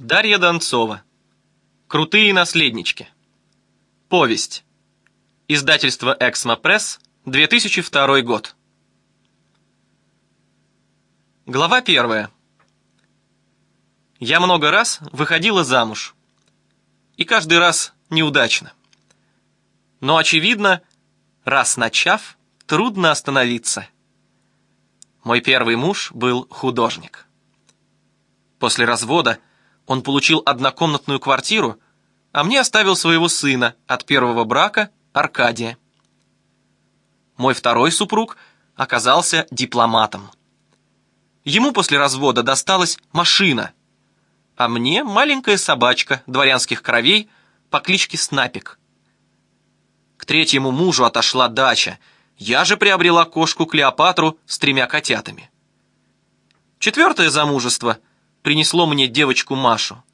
Дарья Донцова. Крутые наследнички. Повесть. Издательство «Эксмо Пресс», 2002 год. Глава первая. Я много раз выходила замуж. И каждый раз неудачно. Но, очевидно, раз начав, трудно остановиться. Мой первый муж был художник. После развода – он получил однокомнатную квартиру, а мне оставил своего сына от первого брака Аркадия. Мой второй супруг оказался дипломатом. Ему после развода досталась машина, а мне маленькая собачка дворянских кровей по кличке Снапик. К третьему мужу отошла дача, я же приобрела кошку Клеопатру с тремя котятами. Четвертое замужество – принесло мне девочку Машу.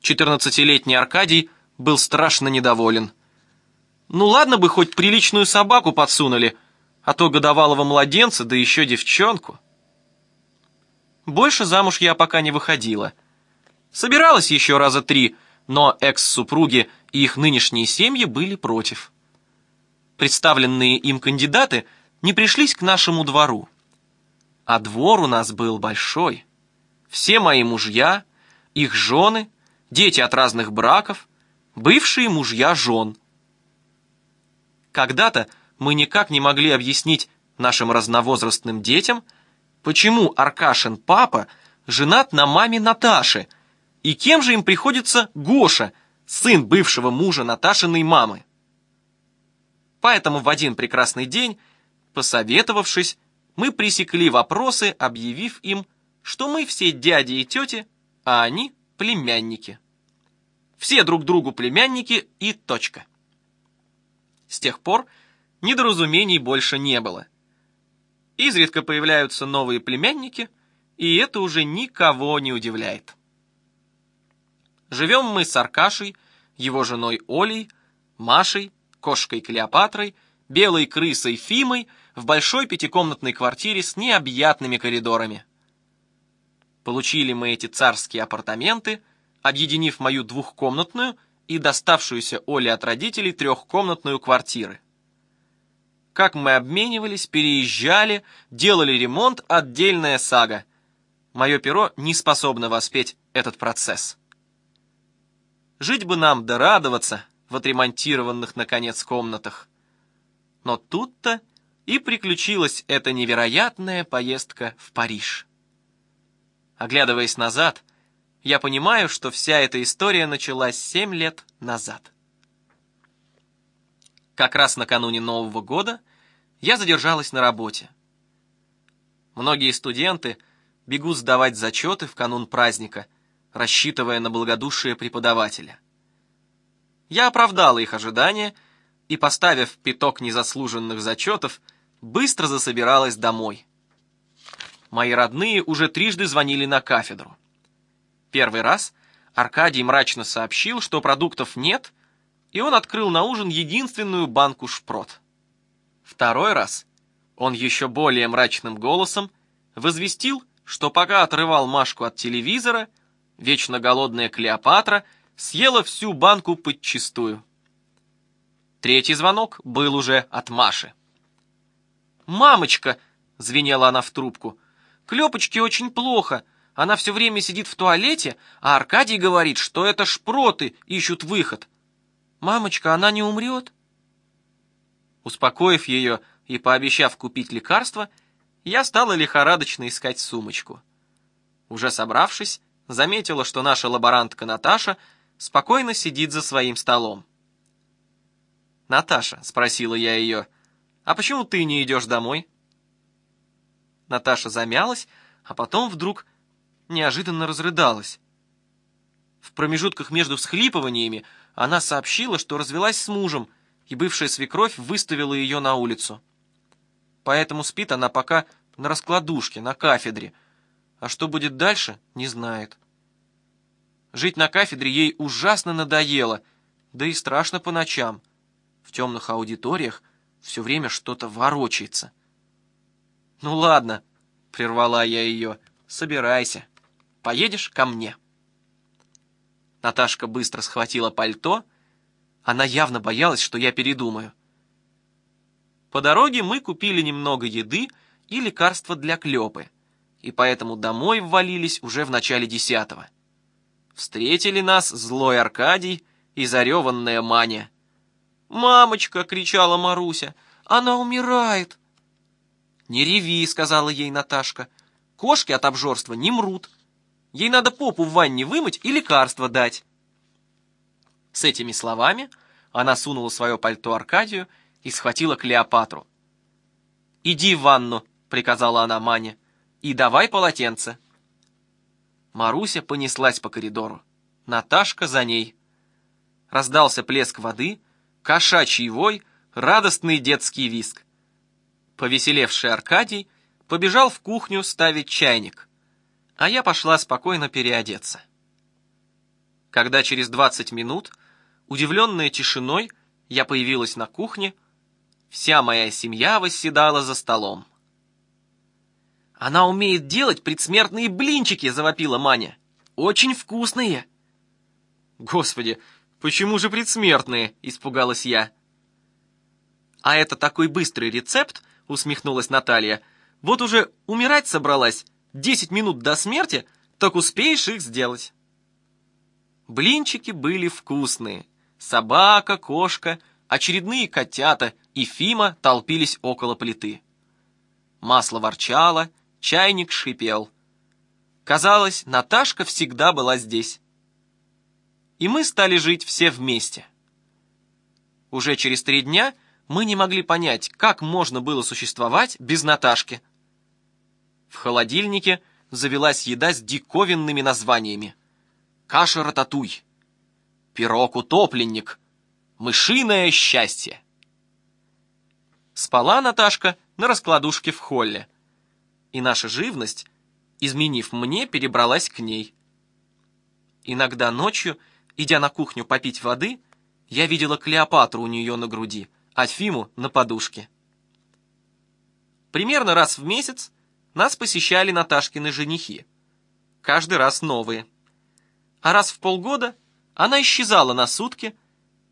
Четырнадцатилетний Аркадий был страшно недоволен. Ну ладно бы хоть приличную собаку подсунули, а то годовалого младенца, да еще девчонку. Больше замуж я пока не выходила. Собиралась еще раза три, но экс-супруги и их нынешние семьи были против. Представленные им кандидаты не пришлись к нашему двору. А двор у нас был большой — все мои мужья, их жены, дети от разных браков, бывшие мужья жен. Когда-то мы никак не могли объяснить нашим разновозрастным детям, почему Аркашин папа женат на маме Наташи, и кем же им приходится Гоша, сын бывшего мужа Наташиной мамы. Поэтому в один прекрасный день, посоветовавшись, мы пресекли вопросы, объявив им что мы все дяди и тети, а они племянники. Все друг другу племянники и точка. С тех пор недоразумений больше не было. Изредка появляются новые племянники, и это уже никого не удивляет. Живем мы с Аркашей, его женой Олей, Машей, кошкой Клеопатрой, белой крысой Фимой в большой пятикомнатной квартире с необъятными коридорами – Получили мы эти царские апартаменты, объединив мою двухкомнатную и доставшуюся Оле от родителей трехкомнатную квартиры. Как мы обменивались, переезжали, делали ремонт, отдельная сага. Мое перо не способно воспеть этот процесс. Жить бы нам да радоваться в отремонтированных, наконец, комнатах. Но тут-то и приключилась эта невероятная поездка в Париж. Оглядываясь назад, я понимаю, что вся эта история началась семь лет назад. Как раз накануне Нового года я задержалась на работе. Многие студенты бегут сдавать зачеты в канун праздника, рассчитывая на благодушие преподавателя. Я оправдала их ожидания и, поставив пяток незаслуженных зачетов, быстро засобиралась домой мои родные уже трижды звонили на кафедру. Первый раз Аркадий мрачно сообщил, что продуктов нет, и он открыл на ужин единственную банку шпрот. Второй раз он еще более мрачным голосом возвестил, что пока отрывал Машку от телевизора, вечно голодная Клеопатра съела всю банку подчистую. Третий звонок был уже от Маши. «Мамочка!» — звенела она в трубку. Клепочке очень плохо. Она все время сидит в туалете, а Аркадий говорит, что это шпроты ищут выход. Мамочка, она не умрет?» Успокоив ее и пообещав купить лекарство, я стала лихорадочно искать сумочку. Уже собравшись, заметила, что наша лаборантка Наташа спокойно сидит за своим столом. «Наташа», — спросила я ее, — «а почему ты не идешь домой?» Наташа замялась, а потом вдруг неожиданно разрыдалась. В промежутках между всхлипываниями она сообщила, что развелась с мужем, и бывшая свекровь выставила ее на улицу. Поэтому спит она пока на раскладушке, на кафедре, а что будет дальше, не знает. Жить на кафедре ей ужасно надоело, да и страшно по ночам. В темных аудиториях все время что-то ворочается. «Ну ладно», — прервала я ее, — «собирайся. Поедешь ко мне». Наташка быстро схватила пальто. Она явно боялась, что я передумаю. По дороге мы купили немного еды и лекарства для клепы, и поэтому домой ввалились уже в начале десятого. Встретили нас злой Аркадий и зареванная Маня. «Мамочка!» — кричала Маруся. «Она умирает!» «Не реви», — сказала ей Наташка. «Кошки от обжорства не мрут. Ей надо попу в ванне вымыть и лекарство дать». С этими словами она сунула свое пальто Аркадию и схватила Клеопатру. «Иди в ванну», — приказала она Мане, — «и давай полотенце». Маруся понеслась по коридору. Наташка за ней. Раздался плеск воды, кошачий вой, радостный детский виск. Повеселевший Аркадий побежал в кухню ставить чайник, а я пошла спокойно переодеться. Когда через 20 минут, удивленная тишиной, я появилась на кухне, вся моя семья восседала за столом. «Она умеет делать предсмертные блинчики!» — завопила Маня. «Очень вкусные!» «Господи, почему же предсмертные?» — испугалась я. «А это такой быстрый рецепт, усмехнулась Наталья. «Вот уже умирать собралась, десять минут до смерти, так успеешь их сделать». Блинчики были вкусные. Собака, кошка, очередные котята и Фима толпились около плиты. Масло ворчало, чайник шипел. Казалось, Наташка всегда была здесь. И мы стали жить все вместе. Уже через три дня мы не могли понять, как можно было существовать без Наташки. В холодильнике завелась еда с диковинными названиями. Каша-рататуй, пирог-утопленник, мышиное счастье. Спала Наташка на раскладушке в холле, и наша живность, изменив мне, перебралась к ней. Иногда ночью, идя на кухню попить воды, я видела Клеопатру у нее на груди — а Фиму на подушке. Примерно раз в месяц нас посещали Наташкины женихи. Каждый раз новые. А раз в полгода она исчезала на сутки,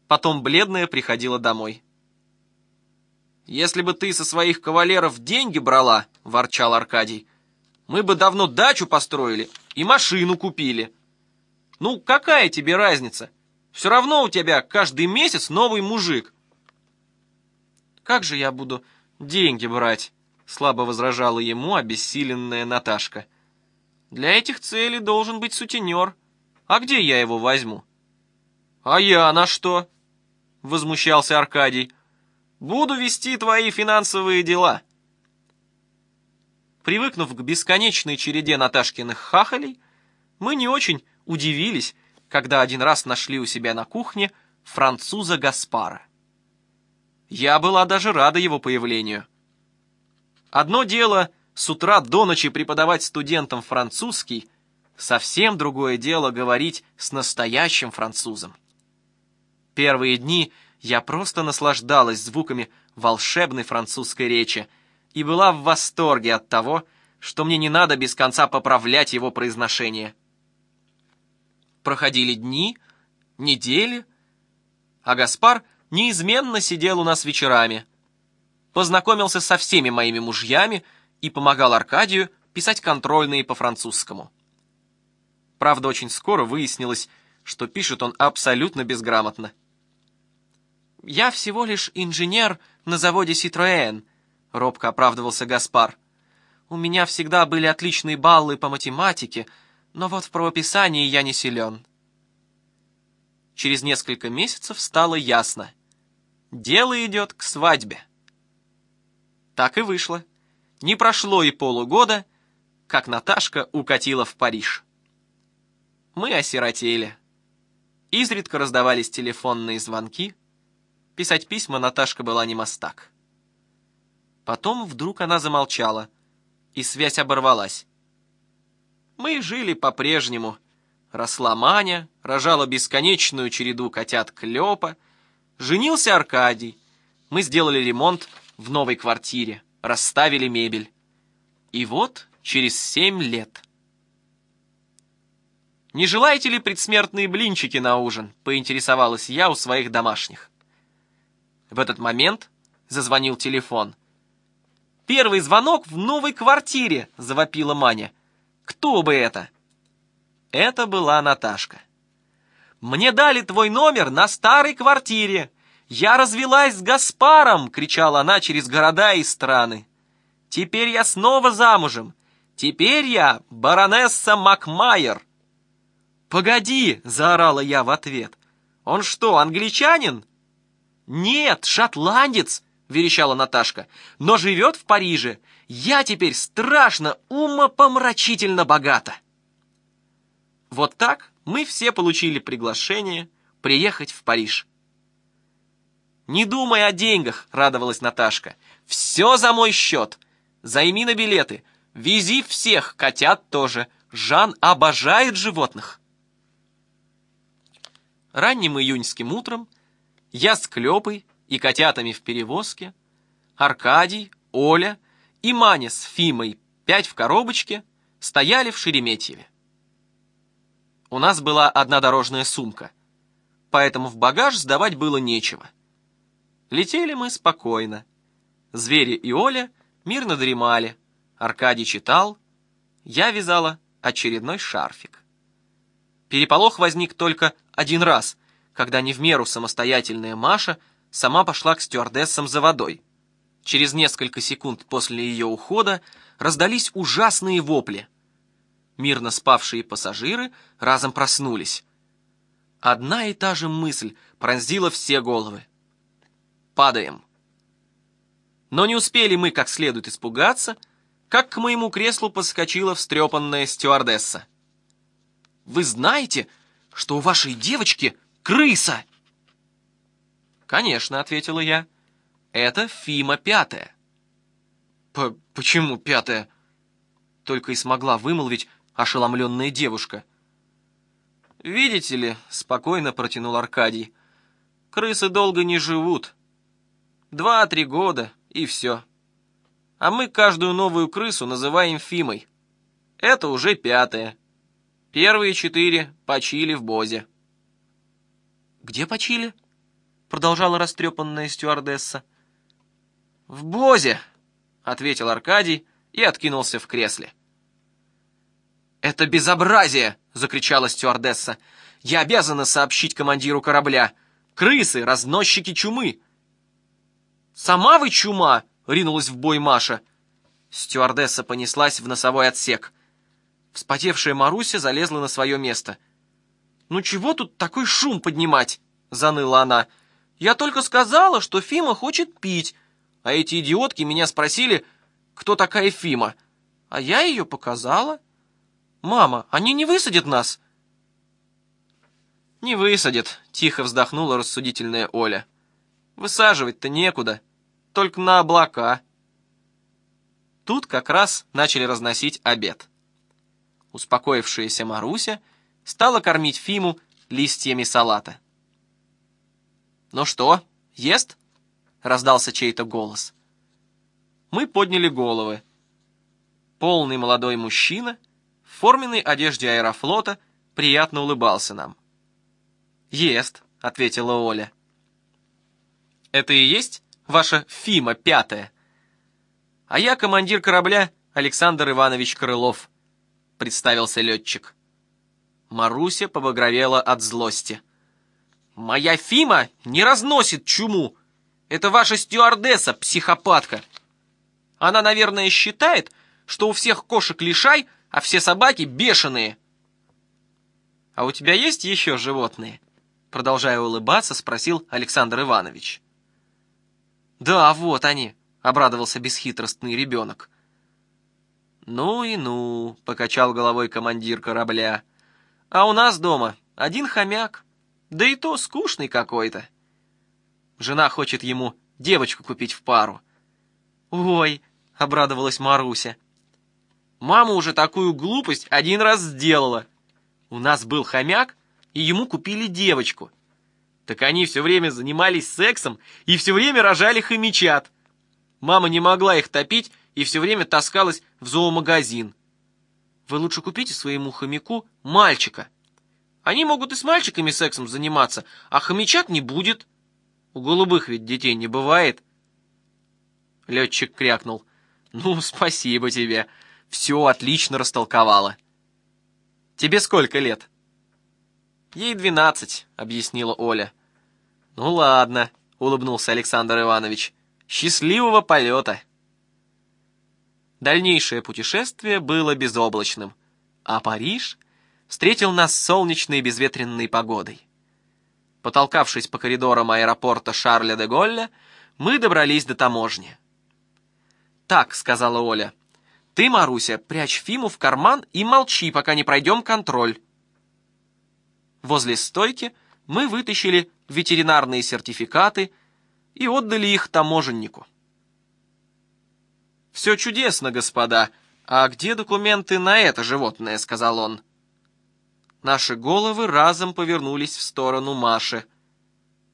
потом бледная приходила домой. «Если бы ты со своих кавалеров деньги брала, — ворчал Аркадий, — мы бы давно дачу построили и машину купили. Ну, какая тебе разница? Все равно у тебя каждый месяц новый мужик. Как же я буду деньги брать?» Слабо возражала ему обессиленная Наташка. «Для этих целей должен быть сутенер. А где я его возьму?» «А я на что?» — возмущался Аркадий. «Буду вести твои финансовые дела». Привыкнув к бесконечной череде Наташкиных хахалей, мы не очень удивились, когда один раз нашли у себя на кухне француза Гаспара. Я была даже рада его появлению. Одно дело с утра до ночи преподавать студентам французский, совсем другое дело говорить с настоящим французом. Первые дни я просто наслаждалась звуками волшебной французской речи и была в восторге от того, что мне не надо без конца поправлять его произношение. Проходили дни, недели, а Гаспар – неизменно сидел у нас вечерами. Познакомился со всеми моими мужьями и помогал Аркадию писать контрольные по французскому. Правда, очень скоро выяснилось, что пишет он абсолютно безграмотно. «Я всего лишь инженер на заводе «Ситроэн», — робко оправдывался Гаспар. «У меня всегда были отличные баллы по математике, но вот в правописании я не силен». Через несколько месяцев стало ясно. Дело идет к свадьбе. Так и вышло. Не прошло и полугода, как Наташка укатила в Париж. Мы осиротели. Изредка раздавались телефонные звонки. Писать письма Наташка была не мастак. Потом вдруг она замолчала, и связь оборвалась. Мы жили по-прежнему. Росла Маня, рожала бесконечную череду котят Клёпа — Женился Аркадий. Мы сделали ремонт в новой квартире, расставили мебель. И вот через семь лет. «Не желаете ли предсмертные блинчики на ужин?» — поинтересовалась я у своих домашних. В этот момент зазвонил телефон. «Первый звонок в новой квартире!» — завопила Маня. «Кто бы это?» Это была Наташка. Мне дали твой номер на старой квартире. Я развелась с Гаспаром!» — кричала она через города и страны. «Теперь я снова замужем. Теперь я баронесса Макмайер». «Погоди!» — заорала я в ответ. «Он что, англичанин?» «Нет, шотландец!» — верещала Наташка. «Но живет в Париже. Я теперь страшно умопомрачительно богата!» Вот так мы все получили приглашение приехать в Париж. «Не думай о деньгах», — радовалась Наташка. «Все за мой счет. Займи на билеты. Вези всех, котят тоже. Жан обожает животных». Ранним июньским утром я с Клёпой и котятами в перевозке, Аркадий, Оля и Маня с Фимой, пять в коробочке, стояли в Шереметьеве. У нас была одна дорожная сумка, поэтому в багаж сдавать было нечего. Летели мы спокойно. Звери и Оля мирно дремали, Аркадий читал, я вязала очередной шарфик. Переполох возник только один раз, когда не в меру самостоятельная Маша сама пошла к стюардессам за водой. Через несколько секунд после ее ухода раздались ужасные вопли — мирно спавшие пассажиры разом проснулись. Одна и та же мысль пронзила все головы. «Падаем». Но не успели мы как следует испугаться, как к моему креслу подскочила встрепанная стюардесса. «Вы знаете, что у вашей девочки крыса?» «Конечно», — ответила я. «Это Фима пятая». «Почему пятая?» Только и смогла вымолвить ошеломленная девушка. «Видите ли», — спокойно протянул Аркадий, — «крысы долго не живут. Два-три года, и все. А мы каждую новую крысу называем Фимой. Это уже пятая. Первые четыре почили в Бозе». «Где почили?» — продолжала растрепанная стюардесса. «В Бозе», — ответил Аркадий и откинулся в кресле. «Это безобразие!» — закричала стюардесса. «Я обязана сообщить командиру корабля. Крысы, разносчики чумы!» «Сама вы чума!» — ринулась в бой Маша. Стюардесса понеслась в носовой отсек. Вспотевшая Маруся залезла на свое место. «Ну чего тут такой шум поднимать?» — заныла она. «Я только сказала, что Фима хочет пить, а эти идиотки меня спросили, кто такая Фима, а я ее показала». «Мама, они не высадят нас?» «Не высадят», — тихо вздохнула рассудительная Оля. «Высаживать-то некуда, только на облака». Тут как раз начали разносить обед. Успокоившаяся Маруся стала кормить Фиму листьями салата. «Ну что, ест?» — раздался чей-то голос. Мы подняли головы. Полный молодой мужчина — форменной одежде аэрофлота, приятно улыбался нам. «Ест», — ответила Оля. «Это и есть ваша Фима пятая?» «А я командир корабля Александр Иванович Крылов», — представился летчик. Маруся побагровела от злости. «Моя Фима не разносит чуму! Это ваша стюардесса, психопатка! Она, наверное, считает, что у всех кошек лишай — а все собаки бешеные. А у тебя есть еще животные? Продолжая улыбаться, спросил Александр Иванович. Да, вот они, обрадовался бесхитростный ребенок. Ну и ну, покачал головой командир корабля. А у нас дома один хомяк, да и то скучный какой-то. Жена хочет ему девочку купить в пару. Ой, обрадовалась Маруся. Мама уже такую глупость один раз сделала. У нас был хомяк, и ему купили девочку. Так они все время занимались сексом и все время рожали хомячат. Мама не могла их топить и все время таскалась в зоомагазин. Вы лучше купите своему хомяку мальчика. Они могут и с мальчиками сексом заниматься, а хомячат не будет. У голубых ведь детей не бывает. Летчик крякнул. «Ну, спасибо тебе!» все отлично растолковала. «Тебе сколько лет?» «Ей двенадцать», — объяснила Оля. «Ну ладно», — улыбнулся Александр Иванович. «Счастливого полета!» Дальнейшее путешествие было безоблачным, а Париж встретил нас солнечной безветренной погодой. Потолкавшись по коридорам аэропорта Шарля де Голля, мы добрались до таможни. «Так», — сказала Оля, — ты, Маруся, прячь Фиму в карман и молчи, пока не пройдем контроль. Возле стойки мы вытащили ветеринарные сертификаты и отдали их таможеннику. «Все чудесно, господа. А где документы на это животное?» — сказал он. Наши головы разом повернулись в сторону Маши.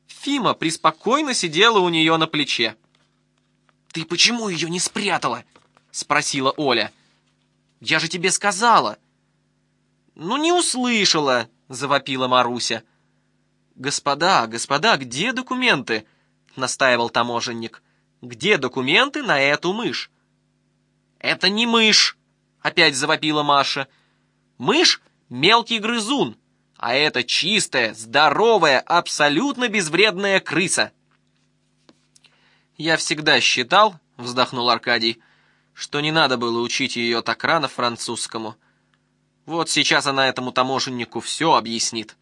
Фима преспокойно сидела у нее на плече. «Ты почему ее не спрятала?» спросила Оля. «Я же тебе сказала!» «Ну, не услышала!» — завопила Маруся. «Господа, господа, где документы?» — настаивал таможенник. «Где документы на эту мышь?» «Это не мышь!» — опять завопила Маша. «Мышь — мелкий грызун, а это чистая, здоровая, абсолютно безвредная крыса!» «Я всегда считал, — вздохнул Аркадий, — что не надо было учить ее так рано французскому. Вот сейчас она этому таможеннику все объяснит.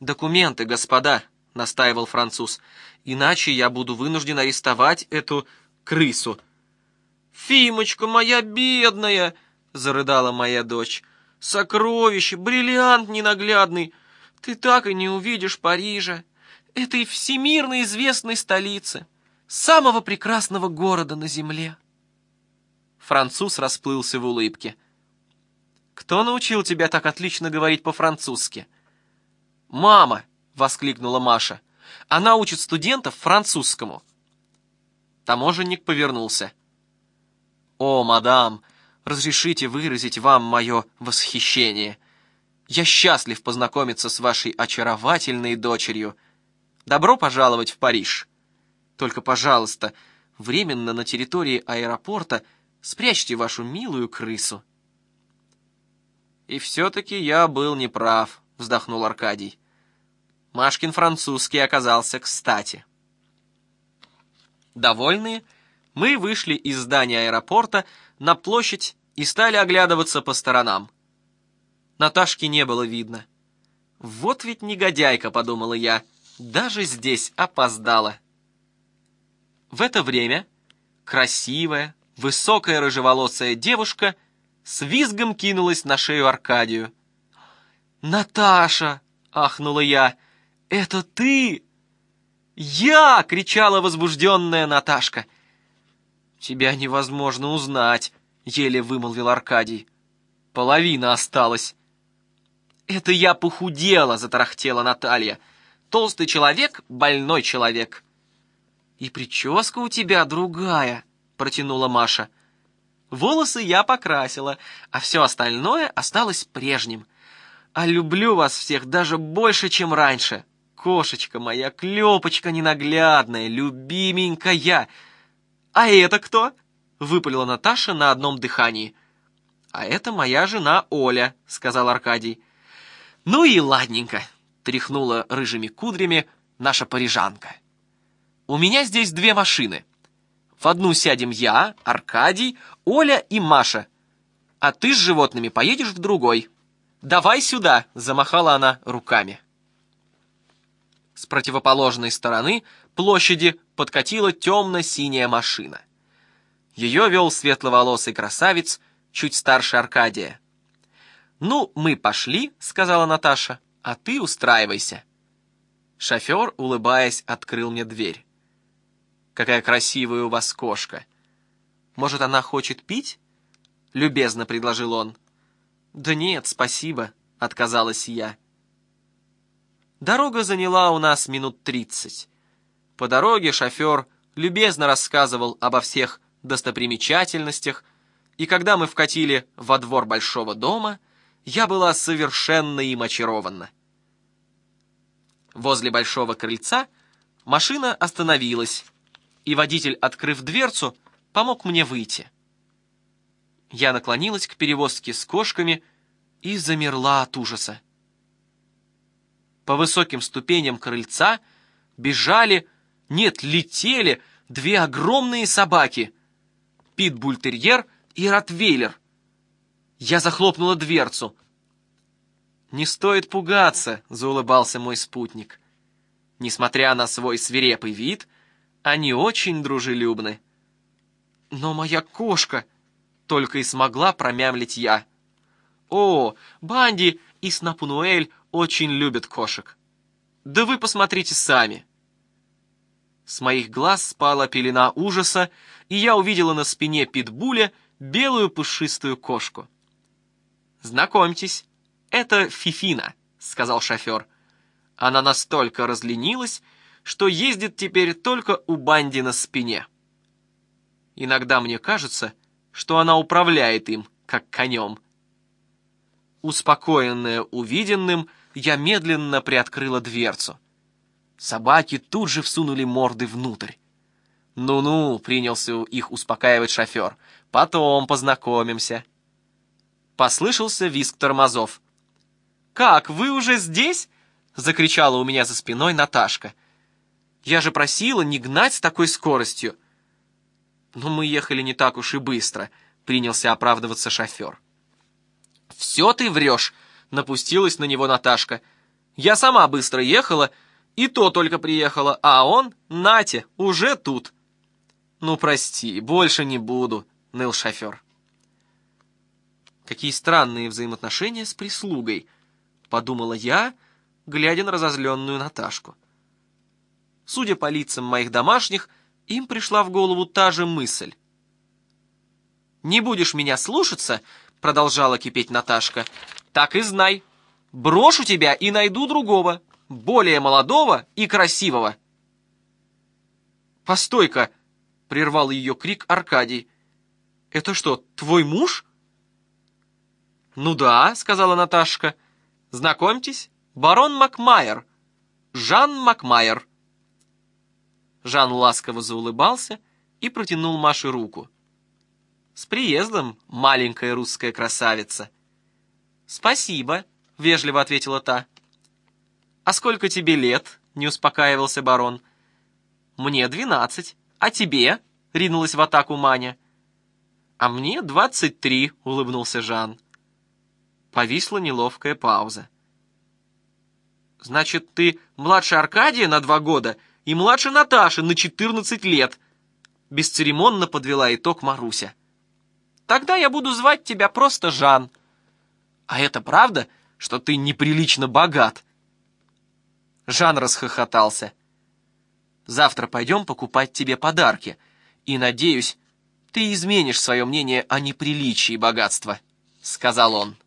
«Документы, господа», — настаивал француз, — «иначе я буду вынужден арестовать эту крысу». «Фимочка моя бедная!» — зарыдала моя дочь. «Сокровище, бриллиант ненаглядный! Ты так и не увидишь Парижа, этой всемирно известной столицы, самого прекрасного города на земле!» Француз расплылся в улыбке. «Кто научил тебя так отлично говорить по-французски?» «Мама!» — воскликнула Маша. «Она учит студентов французскому». Таможенник повернулся. «О, мадам, разрешите выразить вам мое восхищение. Я счастлив познакомиться с вашей очаровательной дочерью. Добро пожаловать в Париж. Только, пожалуйста, временно на территории аэропорта — Спрячьте вашу милую крысу». «И все-таки я был неправ», — вздохнул Аркадий. Машкин французский оказался кстати. Довольные, мы вышли из здания аэропорта на площадь и стали оглядываться по сторонам. Наташки не было видно. «Вот ведь негодяйка», — подумала я, — «даже здесь опоздала». В это время красивая, Высокая рыжеволосая девушка с визгом кинулась на шею Аркадию. «Наташа!» — ахнула я. «Это ты?» «Я!» — кричала возбужденная Наташка. «Тебя невозможно узнать», — еле вымолвил Аркадий. «Половина осталась». «Это я похудела», — затарахтела Наталья. «Толстый человек — больной человек». «И прическа у тебя другая», протянула Маша. Волосы я покрасила, а все остальное осталось прежним. А люблю вас всех даже больше, чем раньше. Кошечка моя, клёпочка ненаглядная, любименькая. А это кто? Выпалила Наташа на одном дыхании. А это моя жена Оля, сказал Аркадий. Ну и ладненько, тряхнула рыжими кудрями наша парижанка. У меня здесь две машины — в одну сядем я, Аркадий, Оля и Маша. А ты с животными поедешь в другой. Давай сюда, замахала она руками. С противоположной стороны площади подкатила темно-синяя машина. Ее вел светловолосый красавец, чуть старше Аркадия. «Ну, мы пошли», — сказала Наташа, — «а ты устраивайся». Шофер, улыбаясь, открыл мне дверь. Какая красивая у вас кошка! Может, она хочет пить?» — любезно предложил он. «Да нет, спасибо», — отказалась я. Дорога заняла у нас минут тридцать. По дороге шофер любезно рассказывал обо всех достопримечательностях, и когда мы вкатили во двор большого дома, я была совершенно им очарована. Возле большого крыльца машина остановилась, и водитель, открыв дверцу, помог мне выйти. Я наклонилась к перевозке с кошками и замерла от ужаса. По высоким ступеням крыльца бежали, нет, летели две огромные собаки — питбультерьер и ротвейлер. Я захлопнула дверцу. «Не стоит пугаться», — заулыбался мой спутник. Несмотря на свой свирепый вид, они очень дружелюбны. Но моя кошка только и смогла промямлить я. О, Банди и Снапунуэль очень любят кошек. Да вы посмотрите сами. С моих глаз спала пелена ужаса, и я увидела на спине питбуля белую пушистую кошку. «Знакомьтесь, это Фифина», — сказал шофёр. Она настолько разленилась, что ездит теперь только у Банди на спине. Иногда мне кажется, что она управляет им, как конем. Успокоенная увиденным, я медленно приоткрыла дверцу. Собаки тут же всунули морды внутрь. «Ну-ну», — принялся их успокаивать шофер, — «потом познакомимся». Послышался визг тормозов. «Как, вы уже здесь?» — закричала у меня за спиной Наташка — я же просила не гнать с такой скоростью. Но мы ехали не так уж и быстро, принялся оправдываться шофер. Все ты врешь, напустилась на него Наташка. Я сама быстро ехала, и то только приехала, а он, Натя, уже тут. Ну, прости, больше не буду, ныл шофер. Какие странные взаимоотношения с прислугой, подумала я, глядя на разозленную Наташку. Судя по лицам моих домашних, им пришла в голову та же мысль. «Не будешь меня слушаться», — продолжала кипеть Наташка, — «так и знай. Брошу тебя и найду другого, более молодого и красивого». «Постой-ка!» — прервал ее крик Аркадий. «Это что, твой муж?» «Ну да», — сказала Наташка. «Знакомьтесь, барон Макмайер, Жан Макмайер». Жан ласково заулыбался и протянул Маше руку. «С приездом, маленькая русская красавица!» «Спасибо», — вежливо ответила та. «А сколько тебе лет?» — не успокаивался барон. «Мне двенадцать. А тебе?» — ринулась в атаку Маня. «А мне двадцать три», — улыбнулся Жан. Повисла неловкая пауза. «Значит, ты младше Аркадия на два года?» и младше Наташи на 14 лет. Бесцеремонно подвела итог Маруся. Тогда я буду звать тебя просто Жан. А это правда, что ты неприлично богат? Жан расхохотался. Завтра пойдем покупать тебе подарки. И, надеюсь, ты изменишь свое мнение о неприличии богатства, сказал он.